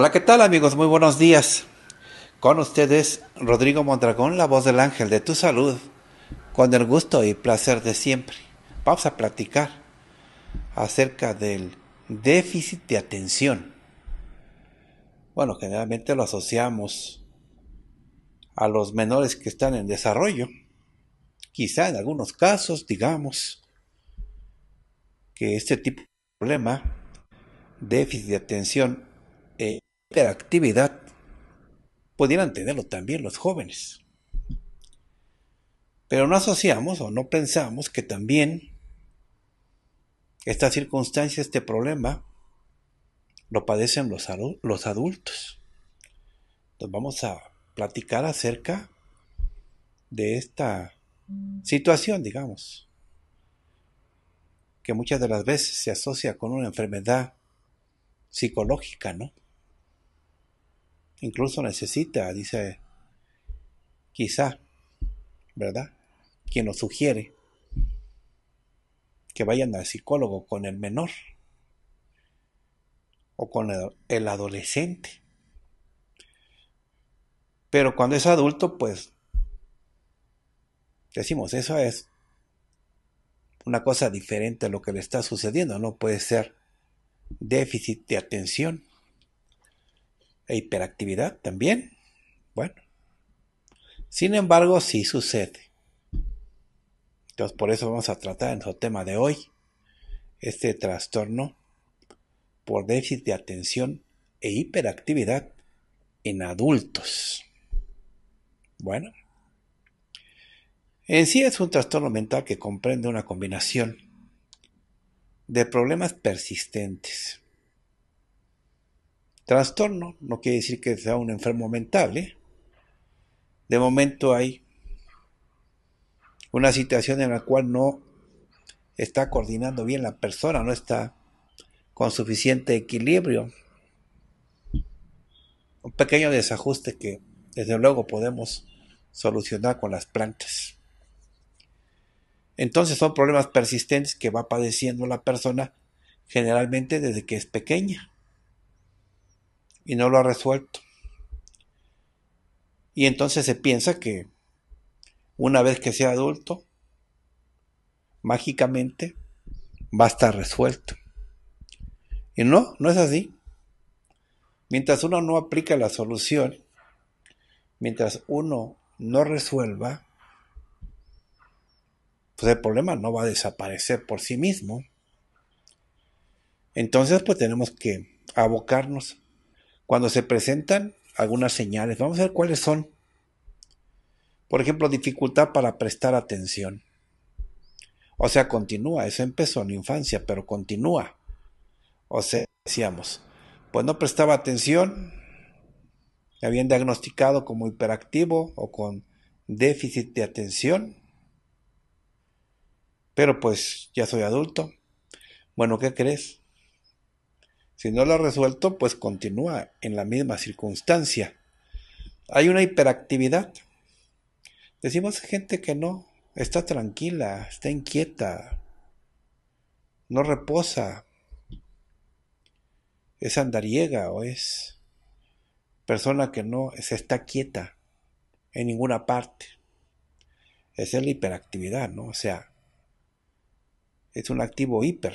Hola, ¿qué tal amigos? Muy buenos días. Con ustedes, Rodrigo Mondragón, la voz del ángel de tu salud, con el gusto y placer de siempre. Vamos a platicar acerca del déficit de atención. Bueno, generalmente lo asociamos a los menores que están en desarrollo. Quizá en algunos casos, digamos, que este tipo de problema, déficit de atención, eh, actividad pudieran tenerlo también los jóvenes. Pero no asociamos o no pensamos que también esta circunstancia, este problema, lo padecen los, los adultos. Entonces vamos a platicar acerca de esta situación, digamos, que muchas de las veces se asocia con una enfermedad psicológica, ¿no? incluso necesita, dice, quizá, ¿verdad? Quien nos sugiere que vayan al psicólogo con el menor o con el adolescente. Pero cuando es adulto, pues decimos, eso es una cosa diferente a lo que le está sucediendo, no puede ser déficit de atención e hiperactividad también. Bueno, sin embargo, sí sucede. Entonces, por eso vamos a tratar en nuestro tema de hoy este trastorno por déficit de atención e hiperactividad en adultos. Bueno, en sí es un trastorno mental que comprende una combinación de problemas persistentes Trastorno no quiere decir que sea un enfermo mental. ¿eh? De momento hay una situación en la cual no está coordinando bien la persona, no está con suficiente equilibrio. Un pequeño desajuste que desde luego podemos solucionar con las plantas. Entonces son problemas persistentes que va padeciendo la persona generalmente desde que es pequeña y no lo ha resuelto. Y entonces se piensa que una vez que sea adulto, mágicamente va a estar resuelto. Y no, no es así. Mientras uno no aplica la solución, mientras uno no resuelva, pues el problema no va a desaparecer por sí mismo. Entonces, pues tenemos que abocarnos cuando se presentan algunas señales, vamos a ver cuáles son. Por ejemplo, dificultad para prestar atención. O sea, continúa, eso empezó en la infancia, pero continúa. O sea, decíamos, pues no prestaba atención, me habían diagnosticado como hiperactivo o con déficit de atención, pero pues ya soy adulto. Bueno, ¿qué crees? Si no lo ha resuelto, pues continúa en la misma circunstancia. Hay una hiperactividad. Decimos gente que no, está tranquila, está inquieta, no reposa, es andariega o es persona que no se está quieta en ninguna parte. Esa es la hiperactividad, ¿no? O sea, es un activo hiper.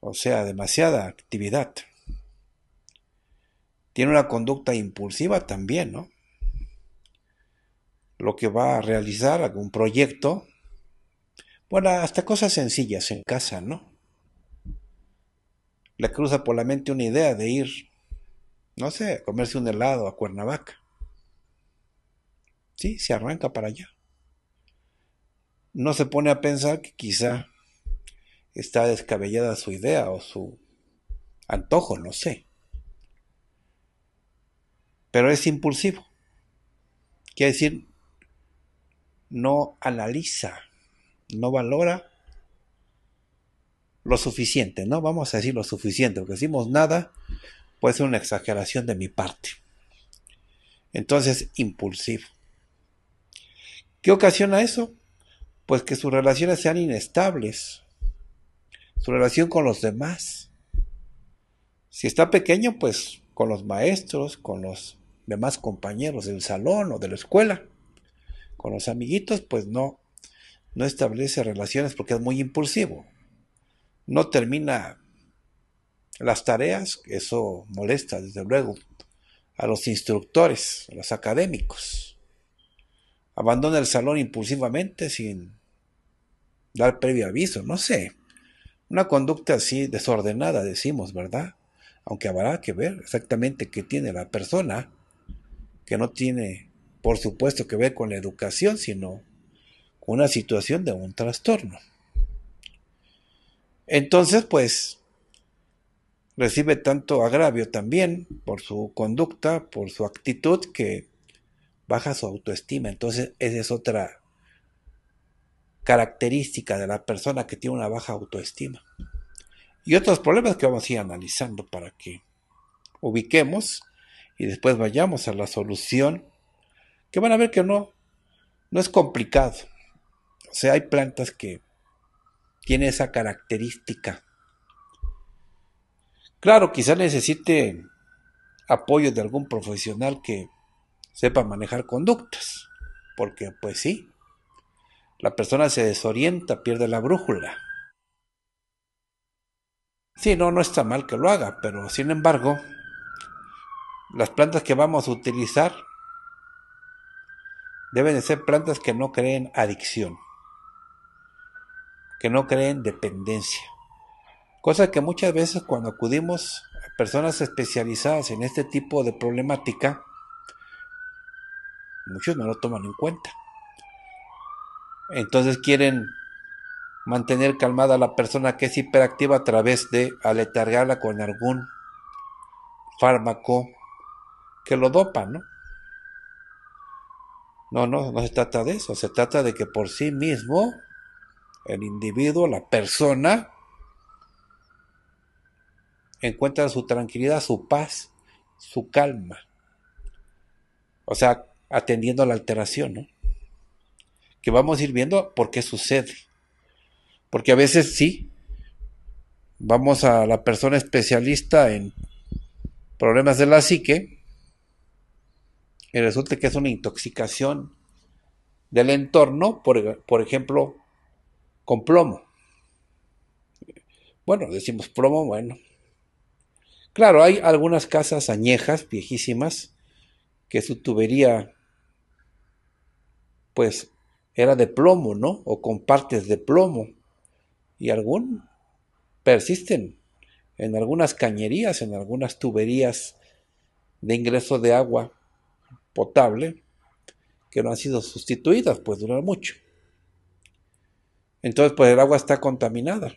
O sea, demasiada actividad. Tiene una conducta impulsiva también, ¿no? Lo que va a realizar algún proyecto. Bueno, hasta cosas sencillas en casa, ¿no? Le cruza por la mente una idea de ir, no sé, a comerse un helado a Cuernavaca. Sí, se arranca para allá. No se pone a pensar que quizá está descabellada su idea o su antojo, no sé. Pero es impulsivo. Quiere decir, no analiza, no valora lo suficiente, ¿no? Vamos a decir lo suficiente, porque decimos nada puede ser una exageración de mi parte. Entonces, impulsivo. ¿Qué ocasiona eso? Pues que sus relaciones sean inestables, su relación con los demás. Si está pequeño, pues con los maestros, con los demás compañeros del salón o de la escuela, con los amiguitos, pues no, no establece relaciones porque es muy impulsivo. No termina las tareas, eso molesta desde luego a los instructores, a los académicos. Abandona el salón impulsivamente sin dar previo aviso, no sé. Una conducta así desordenada, decimos, ¿verdad? Aunque habrá que ver exactamente qué tiene la persona, que no tiene, por supuesto, que ver con la educación, sino con una situación de un trastorno. Entonces, pues, recibe tanto agravio también por su conducta, por su actitud, que baja su autoestima. Entonces, esa es otra característica de la persona que tiene una baja autoestima. Y otros problemas que vamos a ir analizando para que ubiquemos y después vayamos a la solución, que van a ver que no, no es complicado. O sea, hay plantas que tienen esa característica. Claro, quizá necesite apoyo de algún profesional que sepa manejar conductas, porque pues sí, la persona se desorienta, pierde la brújula. Sí, no, no está mal que lo haga, pero sin embargo, las plantas que vamos a utilizar deben ser plantas que no creen adicción, que no creen dependencia. Cosa que muchas veces cuando acudimos a personas especializadas en este tipo de problemática, muchos no lo toman en cuenta. Entonces quieren mantener calmada a la persona que es hiperactiva a través de aletargarla con algún fármaco que lo dopa, ¿no? No, no, no se trata de eso, se trata de que por sí mismo el individuo, la persona, encuentra su tranquilidad, su paz, su calma. O sea, atendiendo a la alteración, ¿no? vamos a ir viendo por qué sucede. Porque a veces sí, vamos a la persona especialista en problemas de la psique y resulta que es una intoxicación del entorno, por, e-, por ejemplo, con plomo. Bueno, decimos plomo, bueno. Claro, hay algunas casas añejas, viejísimas, que su tubería, pues era de plomo, ¿no? O con partes de plomo. Y algún persisten en algunas cañerías, en algunas tuberías de ingreso de agua potable que no han sido sustituidas, pues duran mucho. Entonces, pues el agua está contaminada.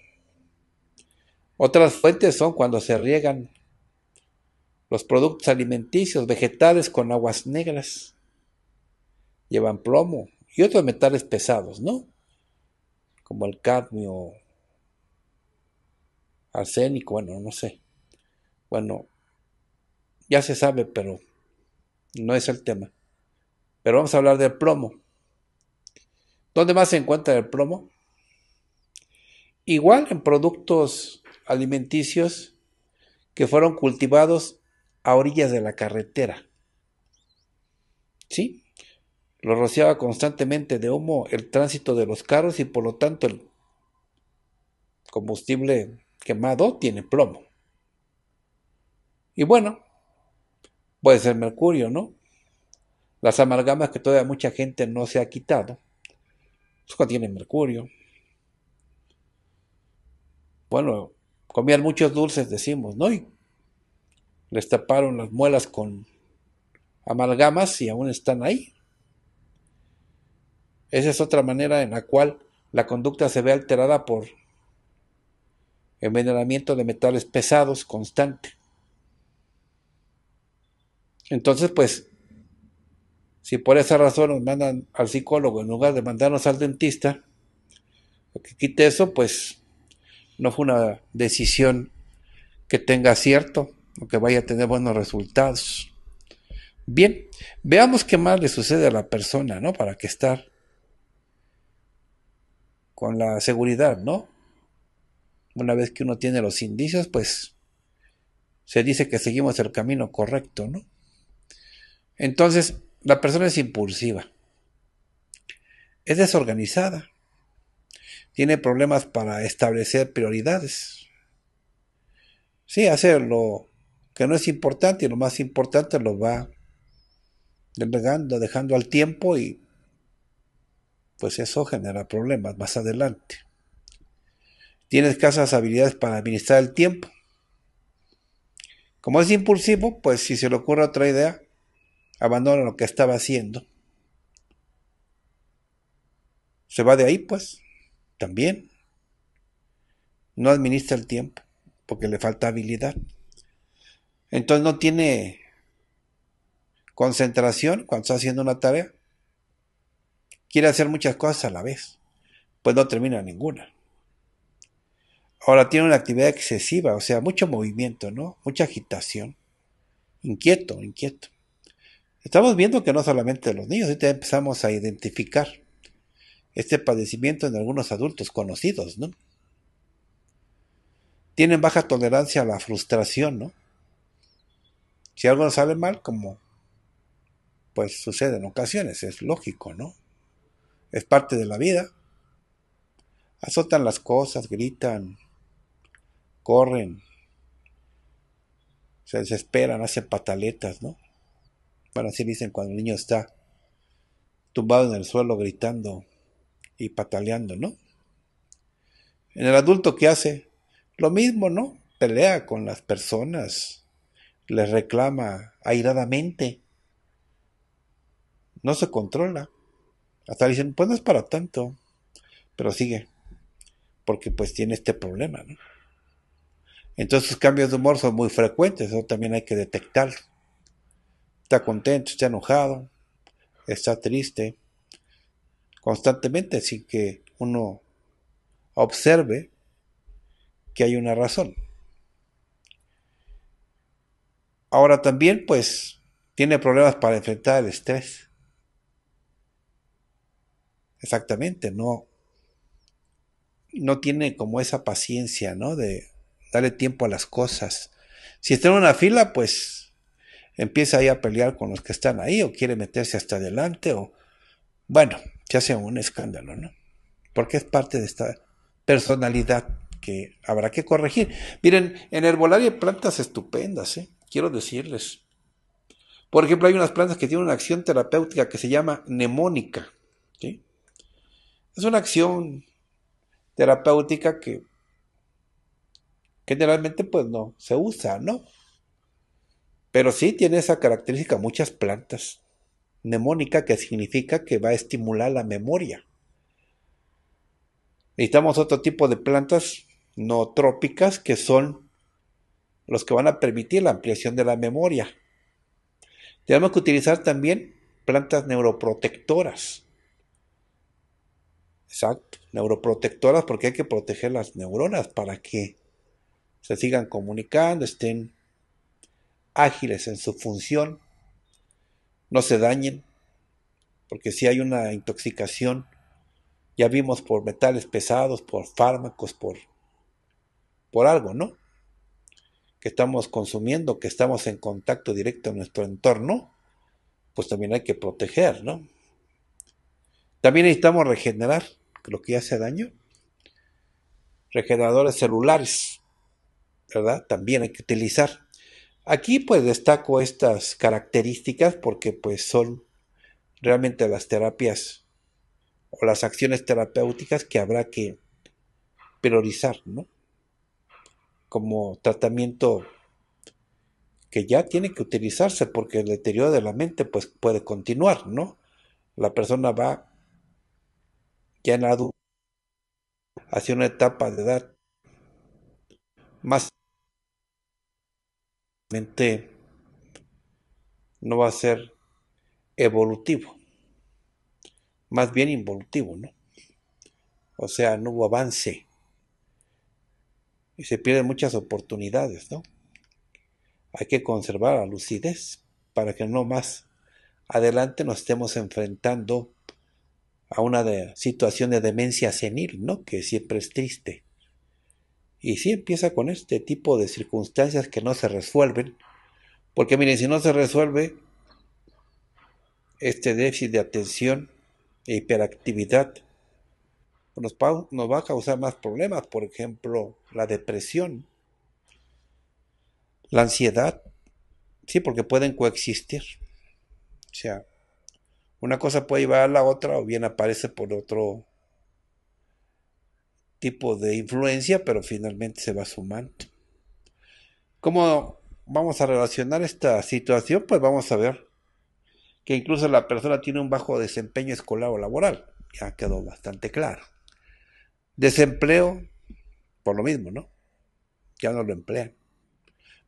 Otras fuentes son cuando se riegan los productos alimenticios, vegetales con aguas negras. Llevan plomo, y otros metales pesados, ¿no? Como el cadmio, arsénico, bueno, no sé. Bueno, ya se sabe, pero no es el tema. Pero vamos a hablar del plomo. ¿Dónde más se encuentra el plomo? Igual en productos alimenticios que fueron cultivados a orillas de la carretera. ¿Sí? Lo rociaba constantemente de humo el tránsito de los carros y por lo tanto el combustible quemado tiene plomo. Y bueno, puede ser mercurio, ¿no? Las amalgamas que todavía mucha gente no se ha quitado, Eso pues, tiene mercurio. Bueno, comían muchos dulces, decimos, ¿no? Y les taparon las muelas con amalgamas y aún están ahí. Esa es otra manera en la cual la conducta se ve alterada por envenenamiento de metales pesados constante. Entonces, pues, si por esa razón nos mandan al psicólogo en lugar de mandarnos al dentista, que quite eso, pues, no fue una decisión que tenga cierto o que vaya a tener buenos resultados. Bien, veamos qué más le sucede a la persona, ¿no? Para que estar con la seguridad, ¿no? Una vez que uno tiene los indicios, pues se dice que seguimos el camino correcto, ¿no? Entonces, la persona es impulsiva, es desorganizada, tiene problemas para establecer prioridades. Sí, hace lo que no es importante y lo más importante lo va delegando, dejando al tiempo y pues eso genera problemas más adelante. Tiene escasas habilidades para administrar el tiempo. Como es impulsivo, pues si se le ocurre otra idea, abandona lo que estaba haciendo. Se va de ahí, pues, también. No administra el tiempo, porque le falta habilidad. Entonces no tiene concentración cuando está haciendo una tarea quiere hacer muchas cosas a la vez, pues no termina ninguna. Ahora tiene una actividad excesiva, o sea, mucho movimiento, ¿no? Mucha agitación. Inquieto, inquieto. Estamos viendo que no solamente los niños, ahorita empezamos a identificar este padecimiento en algunos adultos conocidos, ¿no? Tienen baja tolerancia a la frustración, ¿no? Si algo sale mal, como pues sucede en ocasiones, es lógico, ¿no? Es parte de la vida. Azotan las cosas, gritan, corren, se desesperan, hacen pataletas, ¿no? Bueno, así dicen cuando el niño está tumbado en el suelo gritando y pataleando, ¿no? En el adulto, ¿qué hace? Lo mismo, ¿no? Pelea con las personas, les reclama airadamente, no se controla. Hasta dicen, pues no es para tanto, pero sigue, porque pues tiene este problema, Entonces sus cambios de humor son muy frecuentes, eso también hay que detectar. Está contento, está enojado, está triste, constantemente, así que uno observe que hay una razón. Ahora también, pues, tiene problemas para enfrentar el estrés. Exactamente, no, no tiene como esa paciencia, ¿no? De darle tiempo a las cosas. Si está en una fila, pues empieza ahí a pelear con los que están ahí o quiere meterse hasta adelante o, bueno, se hace un escándalo, ¿no? Porque es parte de esta personalidad que habrá que corregir. Miren, en herbolaria hay plantas estupendas, ¿eh? quiero decirles. Por ejemplo, hay unas plantas que tienen una acción terapéutica que se llama mnemónica es una acción terapéutica que generalmente pues no se usa, ¿no? Pero sí tiene esa característica muchas plantas. Mnemónica que significa que va a estimular la memoria. Necesitamos otro tipo de plantas no trópicas que son los que van a permitir la ampliación de la memoria. Tenemos que utilizar también plantas neuroprotectoras. Exacto, neuroprotectoras porque hay que proteger las neuronas para que se sigan comunicando, estén ágiles en su función, no se dañen, porque si hay una intoxicación, ya vimos por metales pesados, por fármacos, por, por algo, ¿no? Que estamos consumiendo, que estamos en contacto directo en nuestro entorno, pues también hay que proteger, ¿no? También necesitamos regenerar lo que hace daño. Regeneradores celulares, ¿verdad? También hay que utilizar. Aquí pues destaco estas características porque pues son realmente las terapias o las acciones terapéuticas que habrá que priorizar, ¿no? Como tratamiento que ya tiene que utilizarse porque el deterioro de la mente pues puede continuar, ¿no? La persona va ya en la hacia una etapa de edad más no va a ser evolutivo, más bien involutivo, ¿no? O sea, no hubo avance y se pierden muchas oportunidades, ¿no? Hay que conservar la lucidez para que no más adelante nos estemos enfrentando a una situación de demencia senil, ¿no? Que siempre es triste. Y sí empieza con este tipo de circunstancias que no se resuelven, porque miren, si no se resuelve este déficit de atención e hiperactividad, nos, nos va a causar más problemas, por ejemplo, la depresión, la ansiedad, sí, porque pueden coexistir. O sea, una cosa puede llevar a la otra o bien aparece por otro tipo de influencia, pero finalmente se va sumando. ¿Cómo vamos a relacionar esta situación? Pues vamos a ver que incluso la persona tiene un bajo desempeño escolar o laboral. Ya quedó bastante claro. Desempleo, por lo mismo, ¿no? Ya no lo emplean.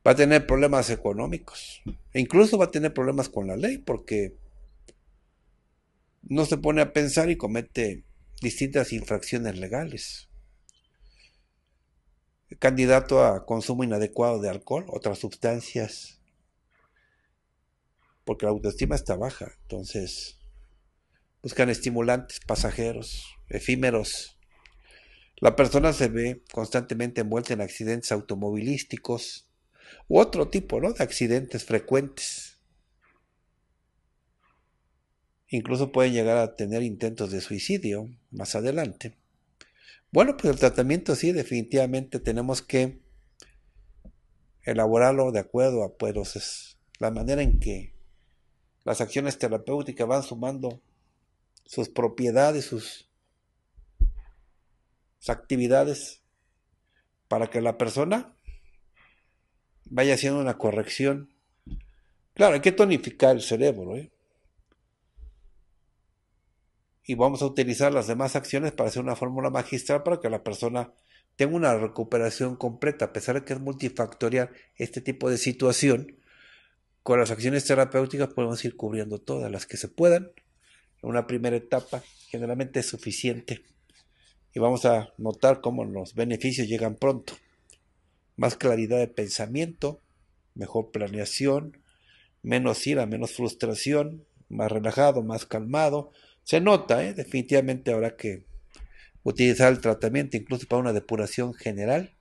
Va a tener problemas económicos. incluso va a tener problemas con la ley porque no se pone a pensar y comete distintas infracciones legales. Candidato a consumo inadecuado de alcohol, otras sustancias, porque la autoestima está baja, entonces buscan estimulantes pasajeros, efímeros. La persona se ve constantemente envuelta en accidentes automovilísticos u otro tipo ¿no? de accidentes frecuentes Incluso pueden llegar a tener intentos de suicidio más adelante. Bueno, pues el tratamiento sí, definitivamente tenemos que elaborarlo de acuerdo a pues, Es la manera en que las acciones terapéuticas van sumando sus propiedades, sus, sus actividades, para que la persona vaya haciendo una corrección. Claro, hay que tonificar el cerebro, ¿eh? y vamos a utilizar las demás acciones para hacer una fórmula magistral para que la persona tenga una recuperación completa, a pesar de que es multifactorial este tipo de situación. Con las acciones terapéuticas podemos ir cubriendo todas las que se puedan. En una primera etapa generalmente es suficiente y vamos a notar cómo los beneficios llegan pronto. Más claridad de pensamiento, mejor planeación, menos ira, menos frustración, más relajado, más calmado, se nota, ¿eh? definitivamente habrá que utilizar el tratamiento incluso para una depuración general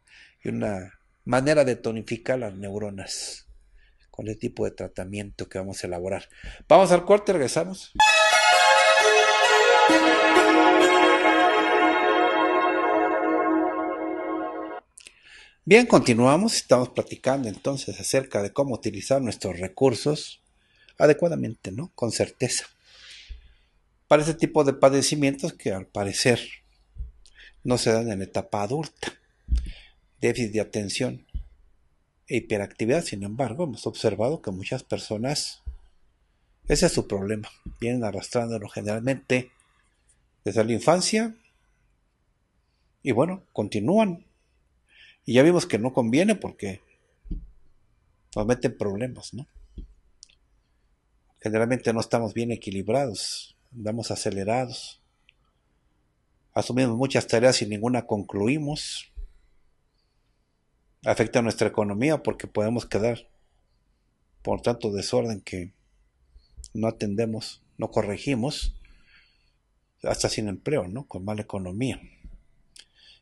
y una manera de tonificar las neuronas con el tipo de tratamiento que vamos a elaborar. Vamos al corte, regresamos. Bien, continuamos. Estamos platicando entonces acerca de cómo utilizar nuestros recursos adecuadamente, ¿no? Con certeza para ese tipo de padecimientos que al parecer no se dan en etapa adulta. Déficit de atención e hiperactividad, sin embargo, hemos observado que muchas personas, ese es su problema, vienen arrastrándolo generalmente desde la infancia y bueno, continúan. Y ya vimos que no conviene porque nos meten problemas, ¿no? Generalmente no estamos bien equilibrados andamos acelerados, asumimos muchas tareas y ninguna concluimos, afecta a nuestra economía porque podemos quedar por tanto desorden que no atendemos, no corregimos, hasta sin empleo, ¿no? Con mala economía.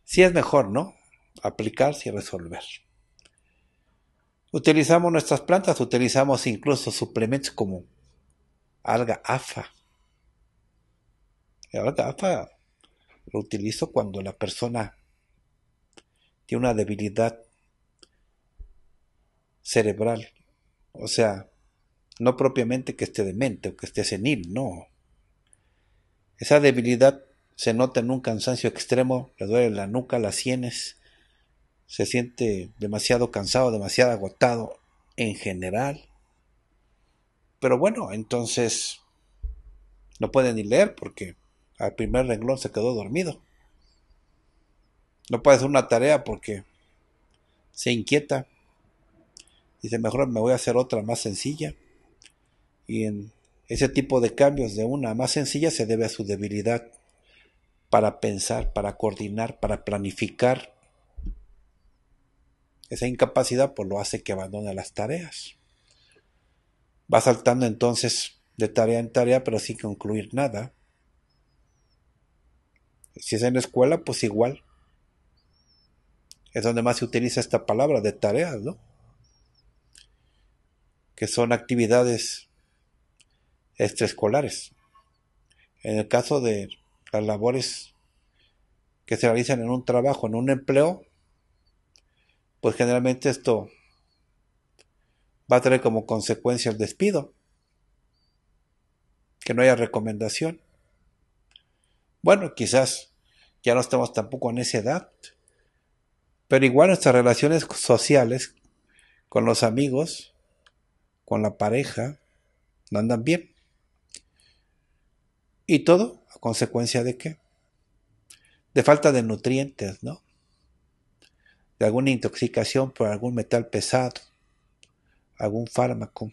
Sí es mejor, ¿no? Aplicarse y resolver. Utilizamos nuestras plantas, utilizamos incluso suplementos como alga AFA, la gafa lo utilizo cuando la persona tiene una debilidad cerebral. O sea, no propiamente que esté demente o que esté senil, no. Esa debilidad se nota en un cansancio extremo, le duele la nuca, las sienes, se siente demasiado cansado, demasiado agotado en general. Pero bueno, entonces no puede ni leer porque al primer renglón se quedó dormido. No puede hacer una tarea porque se inquieta. Dice, mejor me voy a hacer otra más sencilla. Y en ese tipo de cambios de una más sencilla se debe a su debilidad para pensar, para coordinar, para planificar. Esa incapacidad pues lo hace que abandone las tareas. Va saltando entonces de tarea en tarea pero sin concluir nada. Si es en la escuela, pues igual. Es donde más se utiliza esta palabra de tareas, ¿no? Que son actividades extraescolares. En el caso de las labores que se realizan en un trabajo, en un empleo, pues generalmente esto va a tener como consecuencia el despido, que no haya recomendación. Bueno, quizás ya no estamos tampoco en esa edad, pero igual nuestras relaciones sociales con los amigos, con la pareja, no andan bien. Y todo a consecuencia de qué? De falta de nutrientes, ¿no? De alguna intoxicación por algún metal pesado, algún fármaco,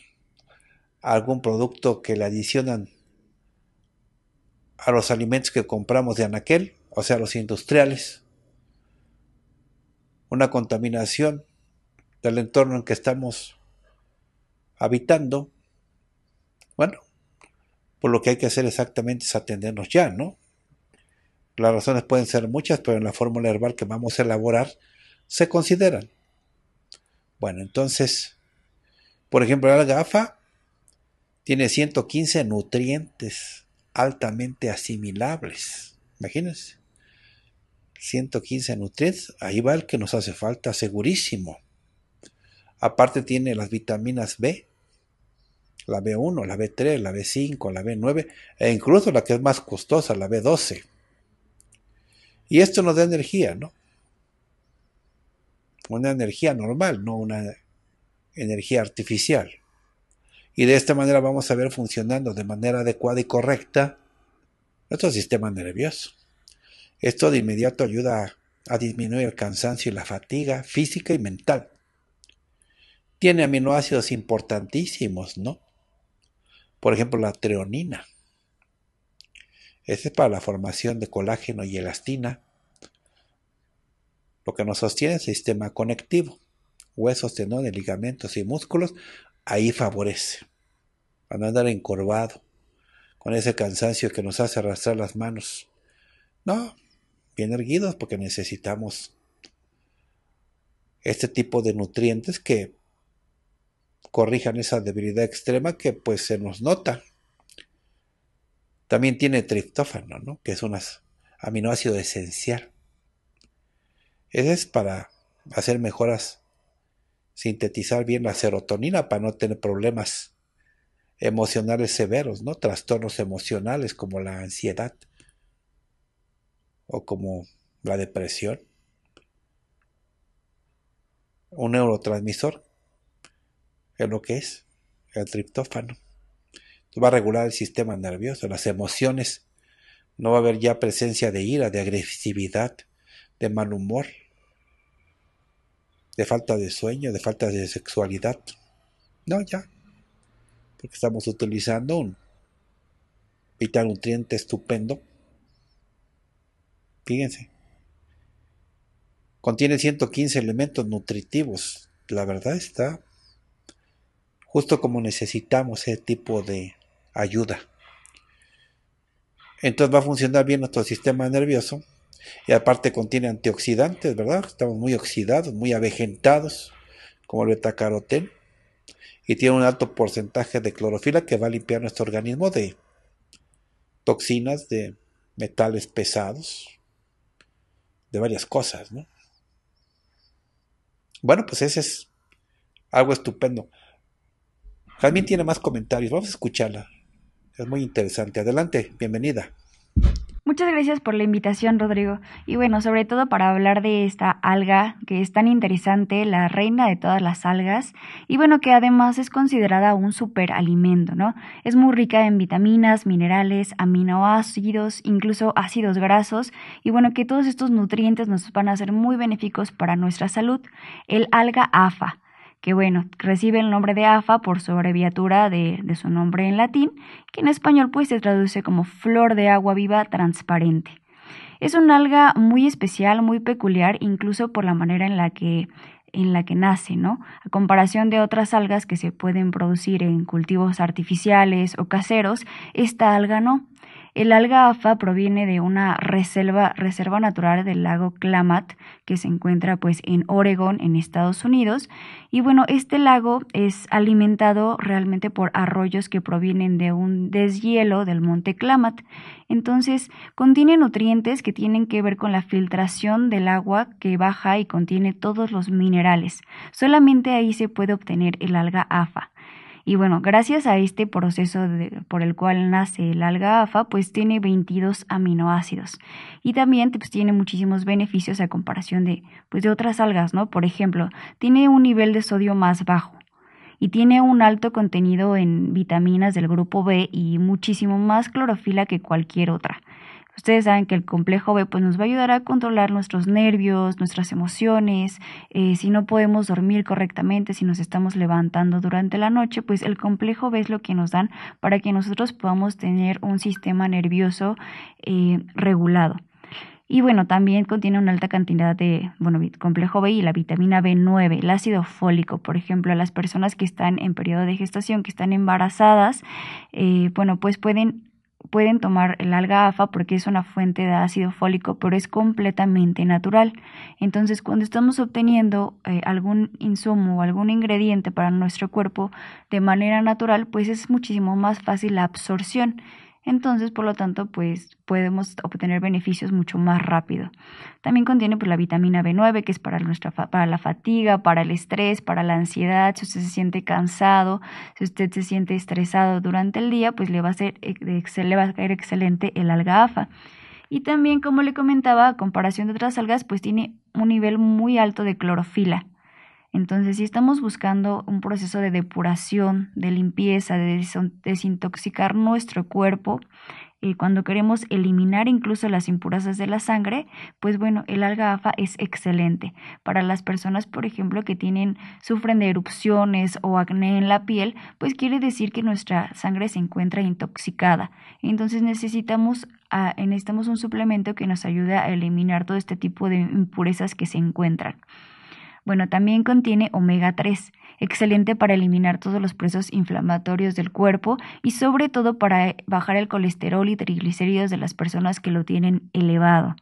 algún producto que le adicionan a los alimentos que compramos de anaquel o sea, los industriales, una contaminación del entorno en que estamos habitando, bueno, pues lo que hay que hacer exactamente es atendernos ya, ¿no? Las razones pueden ser muchas, pero en la fórmula herbal que vamos a elaborar se consideran. Bueno, entonces, por ejemplo, la gafa tiene 115 nutrientes altamente asimilables. Imagínense. 115 nutrientes, ahí va el que nos hace falta, segurísimo. Aparte tiene las vitaminas B, la B1, la B3, la B5, la B9 e incluso la que es más costosa, la B12. Y esto nos da energía, ¿no? Una energía normal, no una energía artificial. Y de esta manera vamos a ver funcionando de manera adecuada y correcta nuestro sistema nervioso. Esto de inmediato ayuda a, disminuir el cansancio y la fatiga física y mental. Tiene aminoácidos importantísimos, ¿no? Por ejemplo, la treonina. Este es para la formación de colágeno y elastina, lo que nos sostiene el sistema conectivo, huesos, tendones ligamentos y músculos, ahí favorece. Para no andar encorvado, con ese cansancio que nos hace arrastrar las manos. No, bien erguidos porque necesitamos este tipo de nutrientes que corrijan esa debilidad extrema que pues se nos nota. También tiene triptófano, ¿no? que es un aminoácido esencial. Ese es para hacer mejoras, sintetizar bien la serotonina para no tener problemas emocionales severos, ¿no? Trastornos emocionales como la ansiedad, o como la depresión. Un neurotransmisor es lo que es el triptófano. va a regular el sistema nervioso, las emociones. No va a haber ya presencia de ira, de agresividad, de mal humor, de falta de sueño, de falta de sexualidad. No, ya. Porque estamos utilizando un vital nutriente estupendo Fíjense. Contiene 115 elementos nutritivos. La verdad está justo como necesitamos ese tipo de ayuda. Entonces va a funcionar bien nuestro sistema nervioso. Y aparte contiene antioxidantes, ¿verdad? Estamos muy oxidados, muy avejentados, como el betacaroteno. Y tiene un alto porcentaje de clorofila que va a limpiar nuestro organismo de toxinas, de metales pesados, de varias cosas, ¿no? Bueno, pues ese es algo estupendo. Jamín tiene más comentarios, vamos a escucharla. Es muy interesante. Adelante, bienvenida. Muchas gracias por la invitación, Rodrigo. Y bueno, sobre todo para hablar de esta alga que es tan interesante, la reina de todas las algas, y bueno, que además es considerada un superalimento, ¿no? Es muy rica en vitaminas, minerales, aminoácidos, incluso ácidos grasos, y bueno, que todos estos nutrientes nos van a ser muy benéficos para nuestra salud. El alga AFA que bueno, recibe el nombre de AFA por su abreviatura de, de su nombre en latín, que en español pues se traduce como flor de agua viva transparente. Es un alga muy especial, muy peculiar, incluso por la manera en la que en la que nace, ¿no? A comparación de otras algas que se pueden producir en cultivos artificiales o caseros, esta alga no. El alga afa proviene de una reserva, natural del lago Klamath, que se encuentra pues en Oregon, en Estados Unidos. Y bueno, este lago es alimentado realmente por arroyos que provienen de un deshielo del monte Klamath. Entonces, contiene nutrientes que tienen que ver con la filtración del agua que baja y contiene todos los minerales. Solamente ahí se puede obtener el alga afa. Y bueno, gracias a este proceso por el cual nace el alga AFA, pues tiene 22 aminoácidos y también pues, tiene muchísimos beneficios a comparación de, pues, de otras algas, ¿no? Por ejemplo, tiene un nivel de sodio más bajo y tiene un alto contenido en vitaminas del grupo B y muchísimo más clorofila que cualquier otra. Ustedes saben que el complejo B pues, nos va a ayudar a controlar nuestros nervios, nuestras emociones. Eh, si no podemos dormir correctamente, si nos estamos levantando durante la noche, pues el complejo B es lo que nos dan para que nosotros podamos tener un sistema nervioso eh, regulado. Y bueno, también contiene una alta cantidad de, bueno, complejo B y la vitamina B9, el ácido fólico, por ejemplo, las personas que están en periodo de gestación, que están embarazadas, eh, bueno, pues pueden pueden tomar el alga AFA porque es una fuente de ácido fólico, pero es completamente natural. Entonces, cuando estamos obteniendo eh, algún insumo o algún ingrediente para nuestro cuerpo de manera natural, pues es muchísimo más fácil la absorción. Entonces, por lo tanto, pues podemos obtener beneficios mucho más rápido. También contiene pues, la vitamina B9, que es para, nuestra, para la fatiga, para el estrés, para la ansiedad. Si usted se siente cansado, si usted se siente estresado durante el día, pues le va a, ser, le va a caer excelente el alga AFA. Y también, como le comentaba, a comparación de otras algas, pues tiene un nivel muy alto de clorofila. Entonces, si estamos buscando un proceso de depuración, de limpieza, de desintoxicar nuestro cuerpo, eh, cuando queremos eliminar incluso las impurezas de la sangre, pues bueno, el alga AFA es excelente. Para las personas, por ejemplo, que tienen, sufren de erupciones o acné en la piel, pues quiere decir que nuestra sangre se encuentra intoxicada. Entonces necesitamos, ah, necesitamos un suplemento que nos ayude a eliminar todo este tipo de impurezas que se encuentran. Bueno, también contiene omega 3, excelente para eliminar todos los presos inflamatorios del cuerpo y sobre todo para eh, bajar el colesterol y triglicéridos de las personas que lo tienen elevado.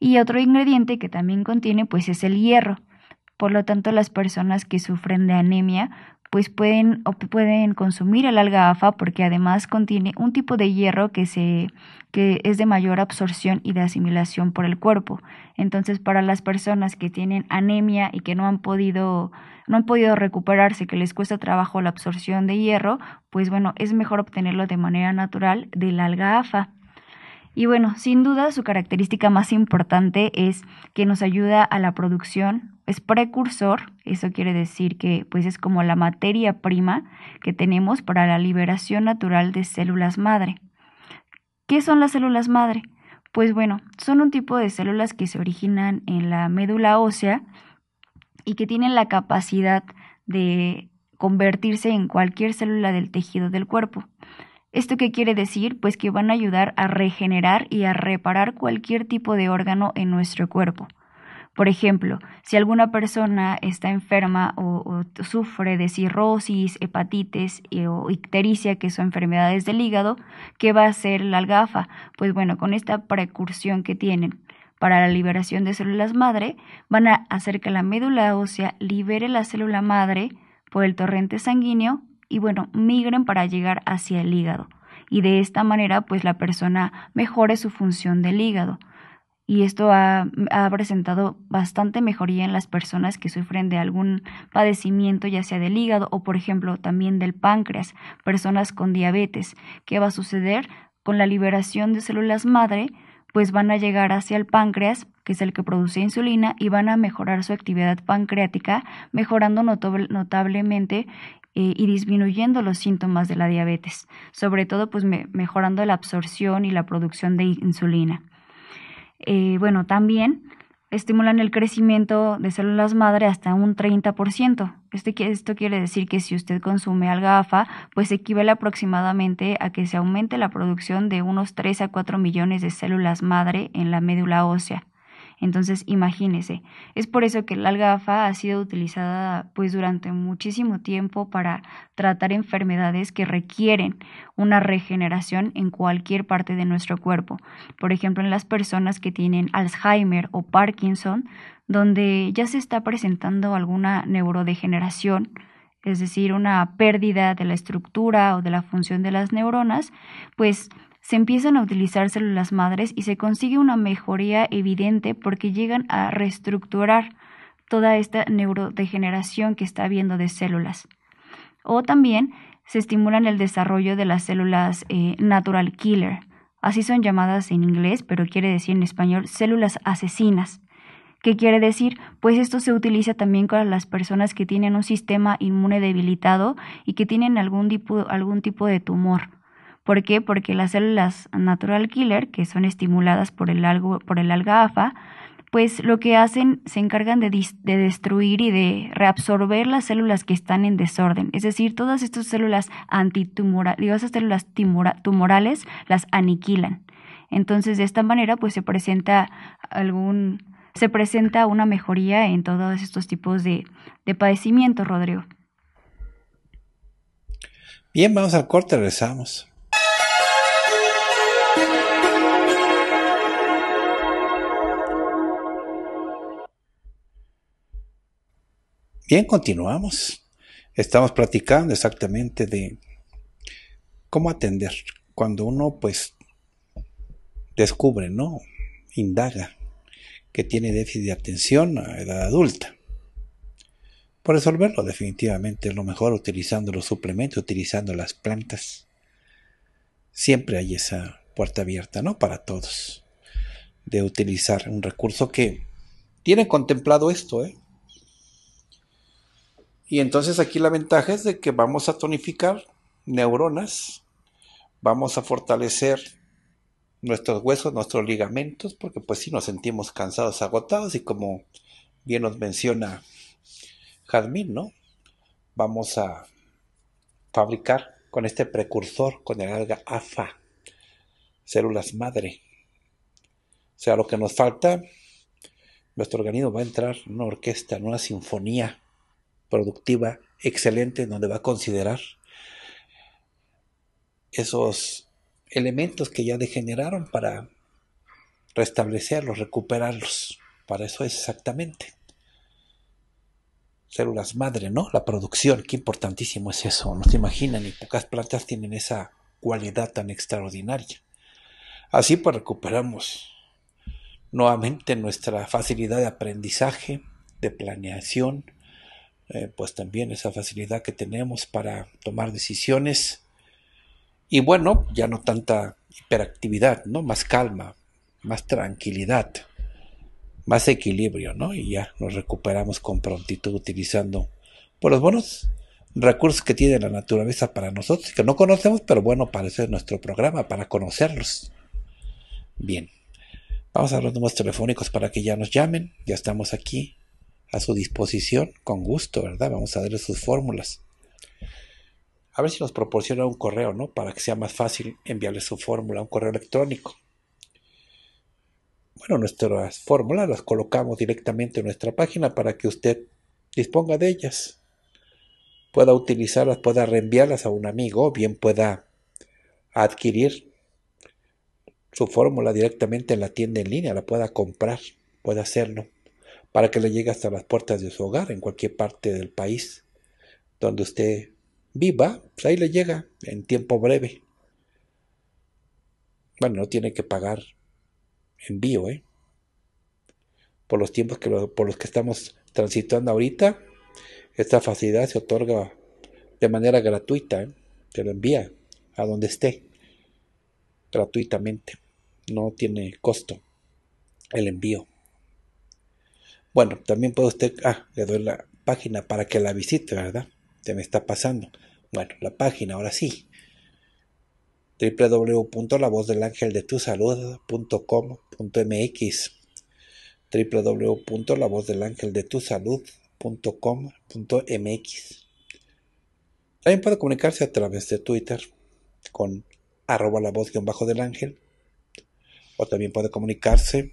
Y otro ingrediente que también contiene pues es el hierro. Por lo tanto, las personas que sufren de anemia pues pueden, pueden consumir el alga AFA porque además contiene un tipo de hierro que, se, que es de mayor absorción y de asimilación por el cuerpo. Entonces, para las personas que tienen anemia y que no han podido, no han podido recuperarse, que les cuesta trabajo la absorción de hierro, pues bueno, es mejor obtenerlo de manera natural del alga AFA. Y bueno, sin duda su característica más importante es que nos ayuda a la producción es precursor, eso quiere decir que pues es como la materia prima que tenemos para la liberación natural de células madre. ¿Qué son las células madre? Pues bueno, son un tipo de células que se originan en la médula ósea y que tienen la capacidad de convertirse en cualquier célula del tejido del cuerpo. ¿Esto qué quiere decir? Pues que van a ayudar a regenerar y a reparar cualquier tipo de órgano en nuestro cuerpo. Por ejemplo, si alguna persona está enferma o, sufre de cirrosis, hepatitis o ictericia, que son enfermedades del hígado, ¿qué va a hacer la algafa? Pues bueno, con esta precursión que tienen para la liberación de células madre, van a hacer que la médula ósea libere la célula madre por el torrente sanguíneo y bueno, migren para llegar hacia el hígado. Y de esta manera, pues la persona mejore su función del hígado y esto ha, presentado bastante mejoría en las personas que sufren de algún padecimiento, ya sea del hígado o, por ejemplo, también del páncreas, personas con diabetes. ¿Qué va a suceder? Con la liberación de células madre, pues van a llegar hacia el páncreas, que es el que produce insulina, y van a mejorar su actividad pancreática, mejorando notablemente eh, y disminuyendo los síntomas de la diabetes, sobre todo pues mejorando la absorción y la producción de insulina. Eh, bueno, también estimulan el crecimiento de células madre hasta un 30%. Este esto quiere decir que si usted consume algafa, pues equivale aproximadamente a que se aumente la producción de unos 3 a 4 millones de células madre en la médula ósea. Entonces, imagínese, Es por eso que la algafa ha sido utilizada pues durante muchísimo tiempo para tratar enfermedades que requieren una regeneración en cualquier parte de nuestro cuerpo. Por ejemplo, en las personas que tienen Alzheimer o Parkinson, donde ya se está presentando alguna neurodegeneración, es decir, una pérdida de la estructura o de la función de las neuronas, pues se empiezan a utilizar células madres y se consigue una mejoría evidente porque llegan a reestructurar toda esta neurodegeneración que está habiendo de células. O también se estimulan el desarrollo de las células eh, natural killer, así son llamadas en inglés, pero quiere decir en español células asesinas. ¿Qué quiere decir? Pues esto se utiliza también para las personas que tienen un sistema inmune debilitado y que tienen algún algún tipo de tumor. ¿Por qué? Porque las células natural killer, que son estimuladas por el, algo, por el alga AFA, pues lo que hacen, se encargan de, destruir y de reabsorber las células que están en desorden. Es decir, todas estas células antitumorales, tumorales las aniquilan. Entonces, de esta manera, pues se presenta algún, se presenta una mejoría en todos estos tipos de, de padecimientos, Rodrigo. Bien, vamos al corte, regresamos. Bien, continuamos. Estamos platicando exactamente de cómo atender cuando uno pues descubre, ¿no? Indaga que tiene déficit de atención a edad adulta. Por resolverlo definitivamente es lo mejor utilizando los suplementos, utilizando las plantas. Siempre hay esa puerta abierta, ¿no? Para todos. De utilizar un recurso que tiene contemplado esto, ¿eh? Y entonces aquí la ventaja es de que vamos a tonificar neuronas, vamos a fortalecer nuestros huesos, nuestros ligamentos, porque pues si nos sentimos cansados, agotados y como bien nos menciona Jazmín, ¿no? Vamos a fabricar con este precursor, con el alga AFA, células madre. O sea, lo que nos falta, nuestro organismo va a entrar en una orquesta, en una sinfonía productiva, excelente, donde va a considerar esos elementos que ya degeneraron para restablecerlos, recuperarlos. Para eso es exactamente. Células madre, ¿no? La producción, qué importantísimo es eso. No se imaginan, y pocas plantas tienen esa cualidad tan extraordinaria. Así pues recuperamos nuevamente nuestra facilidad de aprendizaje, de planeación, eh, pues también esa facilidad que tenemos para tomar decisiones y bueno, ya no tanta hiperactividad, ¿no? Más calma, más tranquilidad, más equilibrio, ¿no? Y ya nos recuperamos con prontitud utilizando por pues, los buenos recursos que tiene la naturaleza para nosotros, que no conocemos, pero bueno, para eso es nuestro programa, para conocerlos. Bien, vamos a los números telefónicos para que ya nos llamen, ya estamos aquí a su disposición con gusto, ¿verdad? Vamos a darle sus fórmulas. A ver si nos proporciona un correo, ¿no? Para que sea más fácil enviarle su fórmula, un correo electrónico. Bueno, nuestras fórmulas las colocamos directamente en nuestra página para que usted disponga de ellas. Pueda utilizarlas, pueda reenviarlas a un amigo, o bien pueda adquirir su fórmula directamente en la tienda en línea, la pueda comprar, puede hacerlo para que le llegue hasta las puertas de su hogar en cualquier parte del país donde usted viva, pues ahí le llega en tiempo breve. Bueno, no tiene que pagar envío, ¿eh? Por los tiempos que por los que estamos transitando ahorita, esta facilidad se otorga de manera gratuita, ¿eh? se lo envía a donde esté, gratuitamente, no tiene costo el envío. Bueno, también puede usted, ah, le doy la página para que la visite, ¿verdad? Se me está pasando. Bueno, la página, ahora sí. www.lavozdelangeldetusalud.com.mx www.lavozdelangeldetusalud.com.mx También puede comunicarse a través de Twitter con arroba la voz bajo del ángel o también puede comunicarse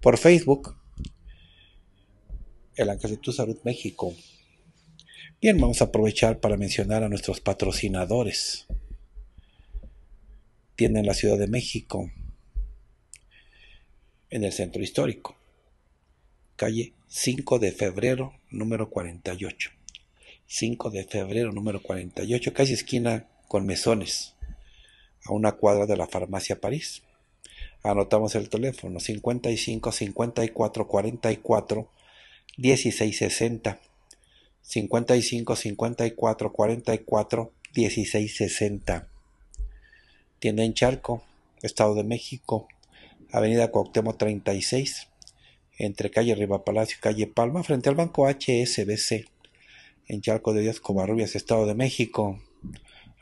por Facebook el de Tu Salud México. Bien, vamos a aprovechar para mencionar a nuestros patrocinadores. Tienen la Ciudad de México, en el Centro Histórico, calle 5 de febrero número 48. 5 de febrero número 48, casi esquina con Mesones, a una cuadra de la Farmacia París. Anotamos el teléfono 55 54 44 1660 55 54 44 1660 Tienda en Charco, Estado de México, Avenida Cuauhtémoc 36, entre calle Riva Palacio y calle Palma, frente al Banco HSBC, en Charco de Dios, Covarrubias, Estado de México.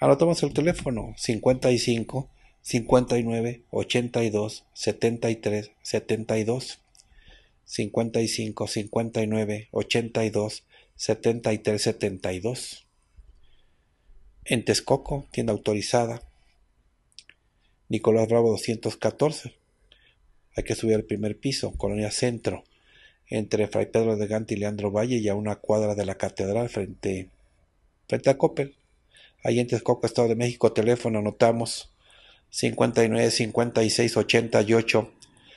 Anotamos el teléfono 55 59 82 73 72 55, 59, 82, 73, 72. En Texcoco, tienda autorizada. Nicolás Bravo 214. Hay que subir al primer piso, Colonia Centro, entre Fray Pedro de Gante y Leandro Valle y a una cuadra de la catedral frente, frente a Coppel. Ahí en Texcoco, Estado de México, teléfono, anotamos 59 56 88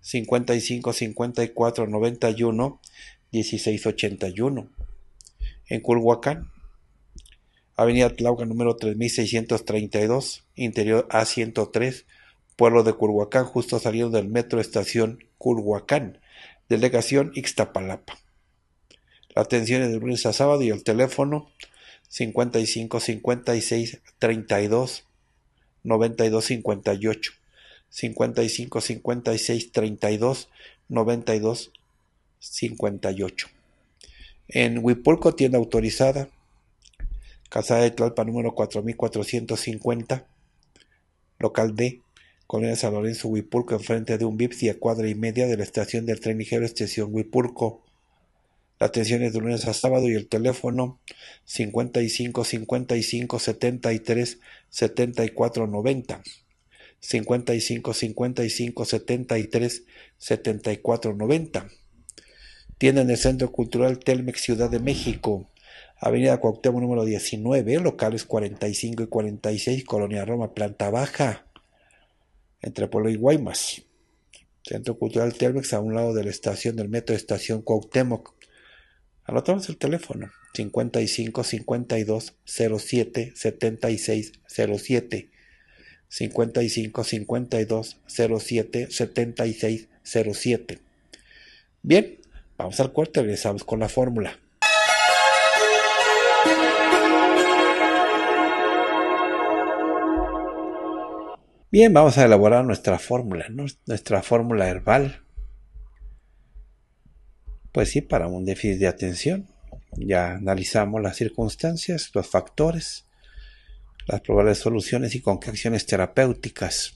55 54 91 1681 En Culhuacán, Avenida Tlauca número 3632, interior A103, pueblo de Culhuacán, justo saliendo del metro estación Culhuacán, delegación Ixtapalapa. La atención es de lunes a sábado y el teléfono 55 56 32 92 58. 55 56 32 92 58. En Huipulco, tienda autorizada, Casada de Tlalpa número 4450, local de Colonia San Lorenzo, Huipulco, enfrente de un VIPS a cuadra y media de la estación del tren ligero extensión Huipulco. La atención es de lunes a sábado y el teléfono 55 55 73 74 90. 55 55 73 74 90. Tienda el Centro Cultural Telmex Ciudad de México, Avenida Cuauhtémoc número 19, locales 45 y 46, Colonia Roma, planta baja, entre Pueblo y Guaymas. Centro Cultural Telmex a un lado de la estación del metro Estación Cuauhtémoc. Anotamos el teléfono 55 52 07 76 07 55 52 07 76 07. Bien, vamos al cuarto regresamos con la fórmula. Bien, vamos a elaborar nuestra fórmula, nuestra fórmula herbal. Pues sí, para un déficit de atención. Ya analizamos las circunstancias, los factores las probables soluciones y con qué acciones terapéuticas.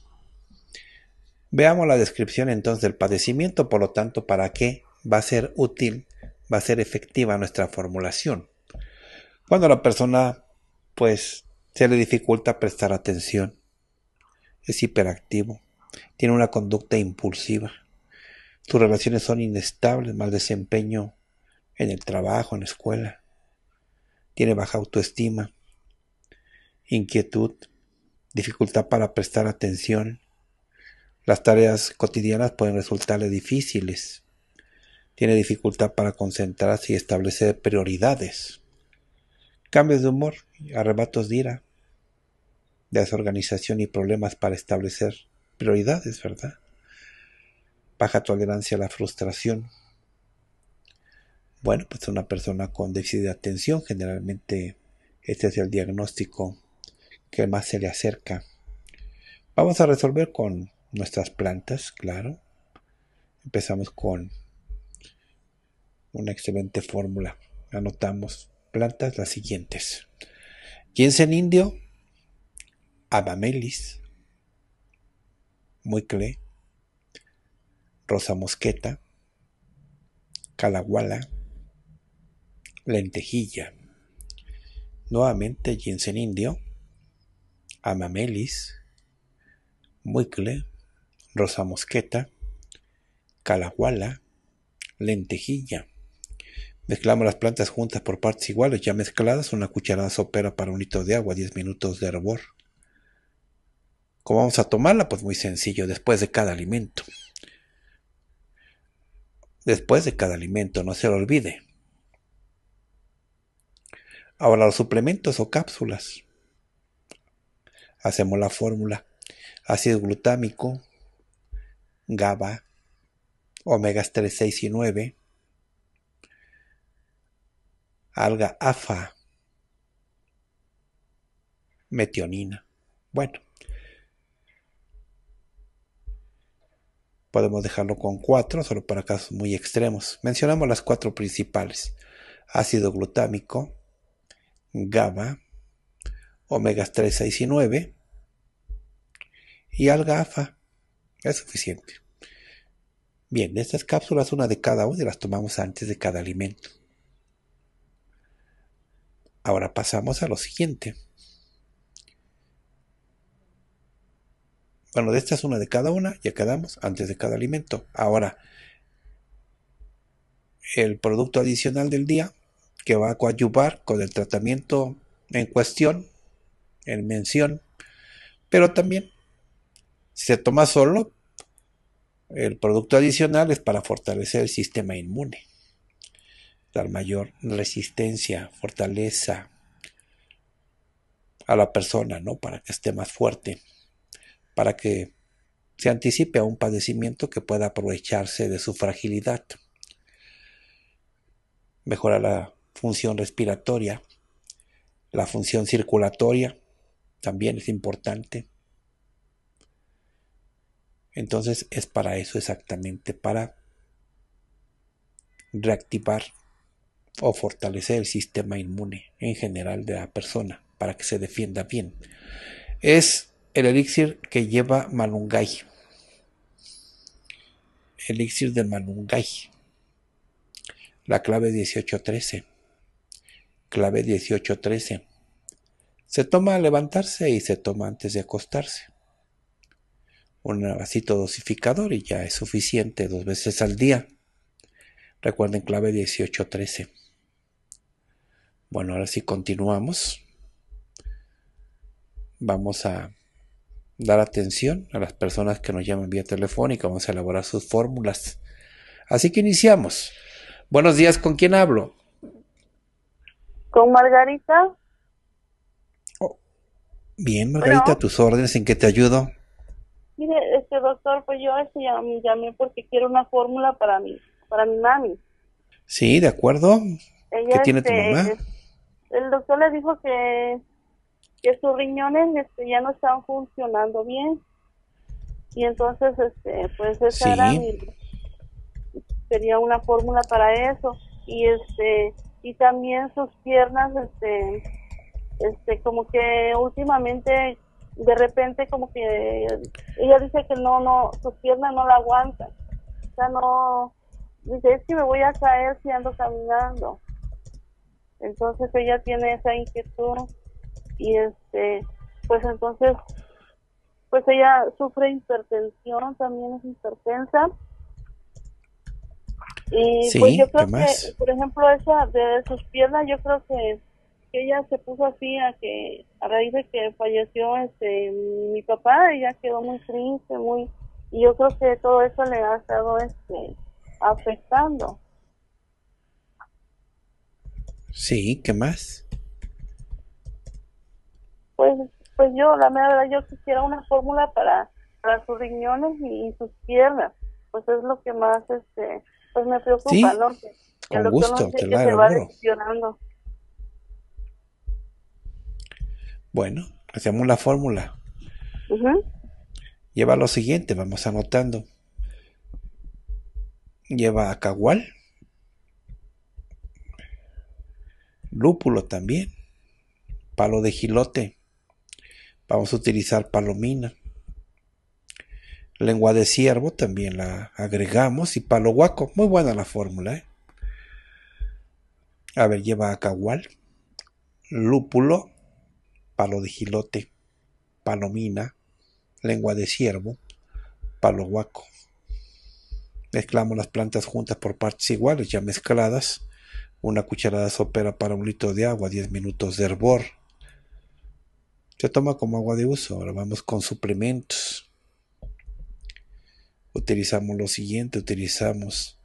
Veamos la descripción entonces del padecimiento, por lo tanto, para qué va a ser útil, va a ser efectiva nuestra formulación. Cuando la persona, pues, se le dificulta prestar atención, es hiperactivo, tiene una conducta impulsiva, sus relaciones son inestables, mal desempeño en el trabajo, en la escuela, tiene baja autoestima, inquietud, dificultad para prestar atención. Las tareas cotidianas pueden resultarle difíciles. Tiene dificultad para concentrarse y establecer prioridades. Cambios de humor, arrebatos de ira, desorganización y problemas para establecer prioridades, ¿verdad? Baja tolerancia a la frustración. Bueno, pues una persona con déficit de atención generalmente este es el diagnóstico que más se le acerca. Vamos a resolver con nuestras plantas, claro. Empezamos con una excelente fórmula. Anotamos plantas las siguientes. Ginseng indio, abamelis, muicle, rosa mosqueta, calaguala lentejilla. Nuevamente ginseng indio, Amamelis, Muicle, Rosa Mosqueta, Calahuala, Lentejilla. Mezclamos las plantas juntas por partes iguales, ya mezcladas, una cucharada sopera para un litro de agua, 10 minutos de hervor. ¿Cómo vamos a tomarla? Pues muy sencillo, después de cada alimento. Después de cada alimento, no se lo olvide. Ahora los suplementos o cápsulas hacemos la fórmula. Ácido glutámico, GABA, omega 3, 6 y 9, alga AFA, metionina. Bueno, podemos dejarlo con 4, solo para casos muy extremos. Mencionamos las cuatro principales. Ácido glutámico, GABA, omegas 3, 6 y 9 y alga AFA. Es suficiente. Bien, estas cápsulas, una de cada una, las tomamos antes de cada alimento. Ahora pasamos a lo siguiente. Bueno, de estas una de cada una, ya quedamos antes de cada alimento. Ahora, el producto adicional del día que va a coadyuvar con el tratamiento en cuestión en mención, pero también si se toma solo, el producto adicional es para fortalecer el sistema inmune, dar mayor resistencia, fortaleza a la persona, ¿no? Para que esté más fuerte, para que se anticipe a un padecimiento que pueda aprovecharse de su fragilidad. Mejora la función respiratoria, la función circulatoria, también es importante. Entonces es para eso exactamente, para reactivar o fortalecer el sistema inmune en general de la persona para que se defienda bien. Es el elixir que lleva Malungay. Elixir de Malungay. La clave 1813. Clave 1813. Se toma al levantarse y se toma antes de acostarse. Un vasito dosificador y ya es suficiente dos veces al día. Recuerden clave 1813. Bueno, ahora sí continuamos. Vamos a dar atención a las personas que nos llaman vía telefónica. Vamos a elaborar sus fórmulas. Así que iniciamos. Buenos días, ¿con quién hablo? Con Margarita. Bien, Margarita, tus órdenes, ¿en qué te ayudo? Mire, este doctor, pues yo este, llamé, llamé porque quiero una fórmula para mi, para mi mami. Sí, de acuerdo. ¿Qué tiene tu este, mamá? el doctor le dijo que, que sus riñones este, ya no están funcionando bien. Y entonces, este, pues esa era sería una fórmula para eso. Y este, y también sus piernas, este, este, como que últimamente, de repente, como que ella dice que no, no, su pierna no la aguanta O sea, no, dice, es que me voy a caer si ando caminando. Entonces ella tiene esa inquietud y este, pues entonces, pues ella sufre hipertensión, también es hipertensa. Y pues yo creo que, por ejemplo, esa de sus piernas, yo creo que que ella se puso así a que a raíz de que falleció este mi papá ella quedó muy triste muy y yo creo que todo eso le ha estado este afectando sí qué más pues pues yo la verdad yo quisiera una fórmula para para sus riñones y, sus piernas pues es lo que más este pues me preocupa ¿Sí? no que, gusto que se va Bueno, hacemos la fórmula. Lleva lo siguiente, vamos anotando. Lleva a cagual, lúpulo también, palo de gilote. Vamos a utilizar palomina. Lengua de ciervo también la agregamos y palo guaco. Muy buena la fórmula. ¿eh? A ver, lleva a cagual, lúpulo, palo de gilote, palomina, lengua de ciervo, palo guaco. Mezclamos las plantas juntas por partes iguales, ya mezcladas. Una cucharada sopera para un litro de agua, 10 minutos de hervor. Se toma como agua de uso. Ahora vamos con suplementos. Utilizamos lo siguiente, utilizamos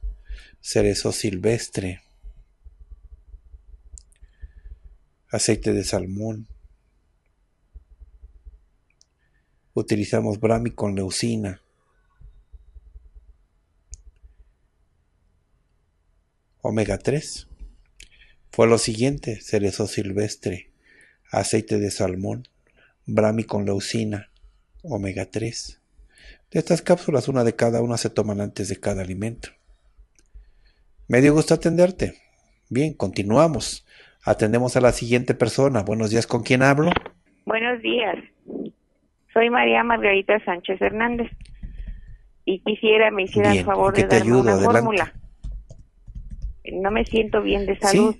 cerezo silvestre, aceite de salmón, utilizamos brami con leucina. Omega 3. Fue lo siguiente, cerezo silvestre, aceite de salmón, brami con leucina, omega 3. De estas cápsulas, una de cada una se toman antes de cada alimento. Me dio gusto atenderte. Bien, continuamos. Atendemos a la siguiente persona. Buenos días, ¿con quién hablo? Buenos días. Soy María Margarita Sánchez Hernández y quisiera me hiciera el favor de darme una fórmula. No me siento bien de salud.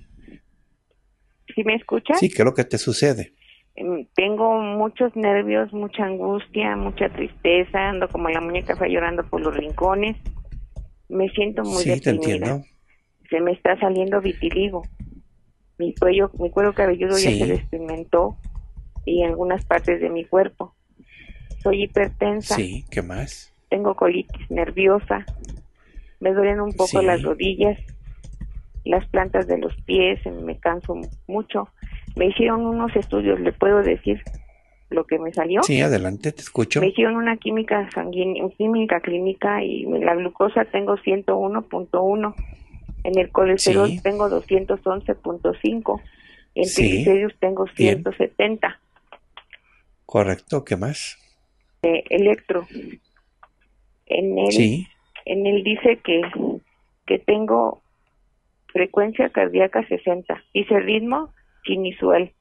¿Sí? me escuchas? Sí, creo que te sucede. Em, tengo muchos nervios, mucha angustia, mucha tristeza, ando como la muñeca fue llorando por los rincones. Me siento muy sí, deprimida. Te entiendo. Se me está saliendo vitiligo. Mi cuello, mi cuero cabelludo ya se despigmentó y algunas partes de mi cuerpo soy hipertensa. Sí, ¿qué más? Tengo colitis nerviosa. Me duelen un poco las rodillas, las plantas de los pies, me canso mucho. Me hicieron unos estudios, le puedo decir lo que me salió. Sí, adelante, te escucho. Me hicieron una química sanguínea, química clínica y la glucosa tengo 101.1. En el colesterol tengo 211.5. En el triglicéridos tengo 170. Correcto, ¿qué más? Electro. En él, en él dice que, que tengo frecuencia cardíaca 60, dice ritmo sinusual,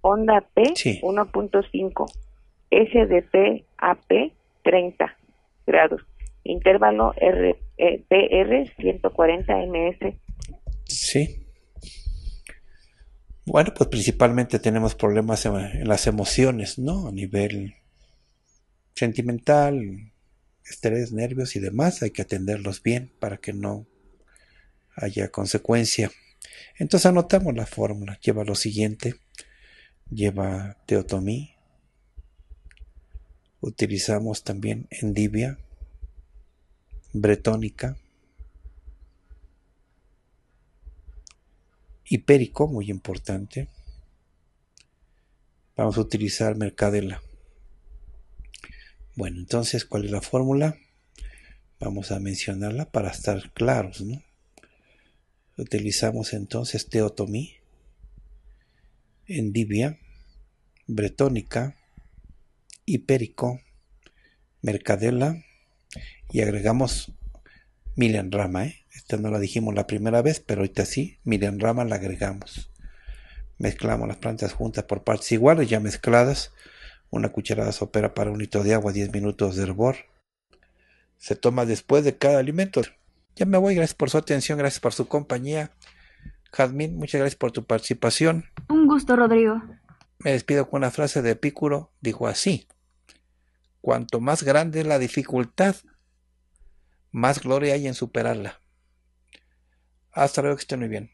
onda P 1.5, SDP AP 30 grados, intervalo R, PR 140 ms. Sí. Bueno, pues principalmente tenemos problemas en las emociones, ¿no? A nivel sentimental, estrés, nervios y demás, hay que atenderlos bien para que no haya consecuencia. Entonces anotamos la fórmula, lleva lo siguiente, lleva teotomí, utilizamos también endivia, bretónica, hipérico, muy importante. Vamos a utilizar mercadela. Bueno, entonces, ¿cuál es la fórmula? Vamos a mencionarla para estar claros, ¿no? Utilizamos entonces teotomí, endivia, bretónica, hipérico, mercadela y agregamos milenrama, ¿eh? Esta no la dijimos la primera vez, pero ahorita sí, milenrama Rama la agregamos. Mezclamos las plantas juntas por partes iguales, ya mezcladas una cucharada sopera para un litro de agua, 10 minutos de hervor. Se toma después de cada alimento. Ya me voy, gracias por su atención, gracias por su compañía. Jazmín, muchas gracias por tu participación. Un gusto, Rodrigo. Me despido con una frase de Epicuro, dijo así. Cuanto más grande es la dificultad, más gloria hay en superarla. Hasta luego, que estén muy bien.